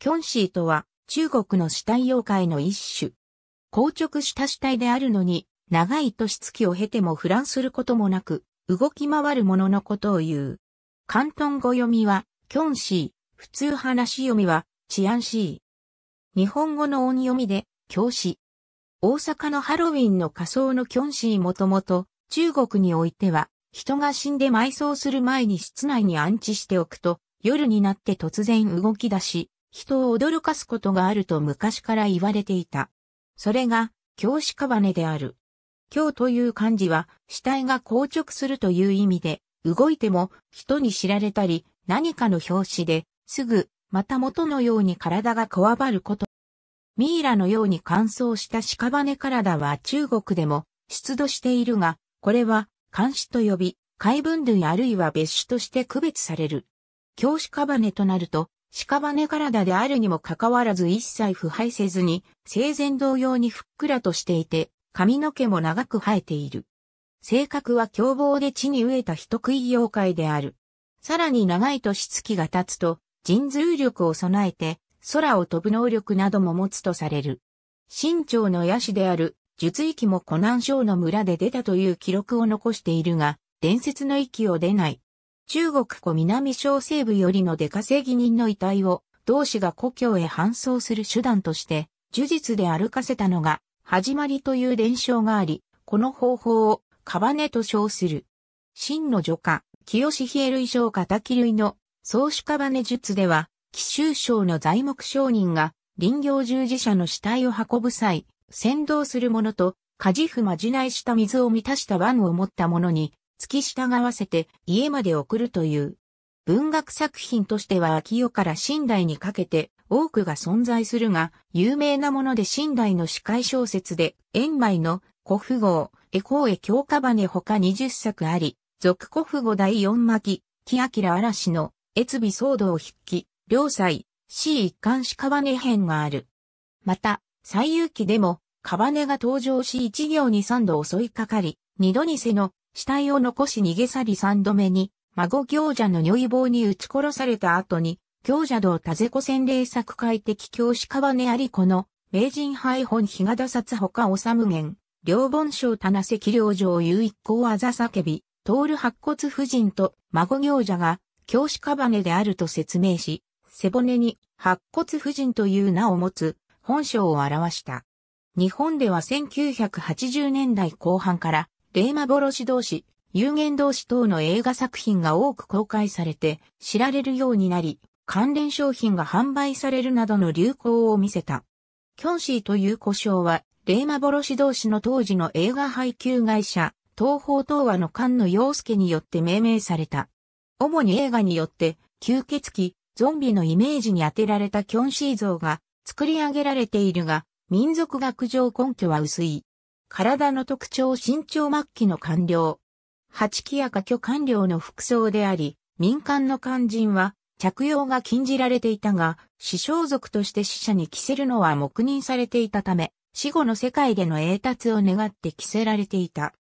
キョンシーとは、中国の死体妖怪の一種。硬直した死体であるのに、長い年月を経ても腐乱することもなく、動き回る者のことを言う。関東語読みは、キョンシー、普通話読みは、治安シー。日本語の音読みで、教師。大阪のハロウィンの仮装のキョンシーもともと、中国においては、人が死んで埋葬する前に室内に安置しておくと、夜になって突然動き出し、人を驚かすことがあると昔から言われていた。それが、教京屍である。教という漢字は、死体が硬直するという意味で、動いても人に知られたり、何かの表紙で、すぐ、また元のように体がこわばること。ミイラのように乾燥した屍体は中国でも出土しているが、これは、漢詩と呼び、海分類あるいは別種として区別される。教バ屍となると、屍体であるにもかかわらず一切腐敗せずに、生前同様にふっくらとしていて、髪の毛も長く生えている。性格は凶暴で地に飢えた人食い妖怪である。さらに長い年月が経つと、人通力を備えて、空を飛ぶ能力なども持つとされる。新朝の野手である、術域も湖南省の村で出たという記録を残しているが、伝説の域を出ない。中国湖南小西部よりの出稼ぎ人の遺体を、同志が故郷へ搬送する手段として、呪術で歩かせたのが、始まりという伝承があり、この方法を、カバネと称する。真の女家、清比叡類章型気類の、宗主カバネ術では、奇州省の材木商人が、林業従事者の死体を運ぶ際、先導するものと、カジフまじないした水を満たした湾を持ったものに、付き従わせて家まで送るという。文学作品としては秋代から新代にかけて多くが存在するが、有名なもので新代の司会小説で、円米の古富豪、エコーエ強化バネ他20作あり、続古富豪第4巻、木明嵐の、越尾騒動筆記、両祭、C 一貫しカバネ編がある。また、最有記でも、カバネが登場し一行に三度襲いかかり、二度にせの死体を残し逃げ去り三度目に、孫行者の如意棒に撃ち殺された後に、行者道田瀬子洗礼作会的教師川根りこの、名人廃本日賀田殺他治無限、両本省棚関領上有一行あざ叫び、通る白骨夫人と孫行者が、教師バネであると説明し、背骨に白骨夫人という名を持つ本性を表した。日本では1980年代後半から霊幻同士、有限同士等の映画作品が多く公開されて知られるようになり、関連商品が販売されるなどの流行を見せた。キョンシーという呼称は、霊幻同士の当時の映画配給会社、東方東和の菅野洋介によって命名された。主に映画によって、吸血鬼、ゾンビのイメージに当てられたキョンシー像が作り上げられているが、民族学上根拠は薄い。体の特徴身長末期の官僚。八期や下居官僚の服装であり、民間の肝心は着用が禁じられていたが、死傷族として死者に着せるのは黙認されていたため、死後の世界での栄達を願って着せられていた。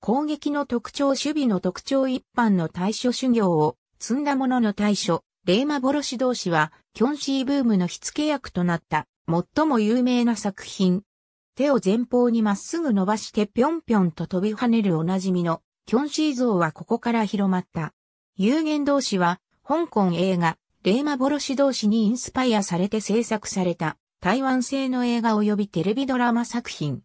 攻撃の特徴守備の特徴一般の対処修行を積んだ者の対処、霊幻殺し同士は、キョンシーブームの火付け役となった、最も有名な作品、手を前方にまっすぐ伸ばしてぴょんぴょんと飛び跳ねるおなじみの、キョンシー像はここから広まった。有限同士は、香港映画、マ霊幻同士にインスパイアされて制作された、台湾製の映画及びテレビドラマ作品。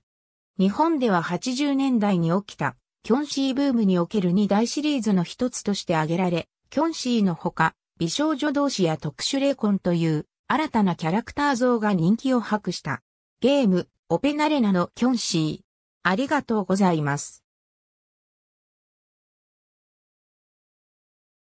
日本では80年代に起きた、キョンシーブームにおける2大シリーズの一つとして挙げられ、キョンシーのほか、美少女同士や特殊霊魂という、新たなキャラクター像が人気を博した。ゲーム、オペナレナのキョンシー。ありがとうございます。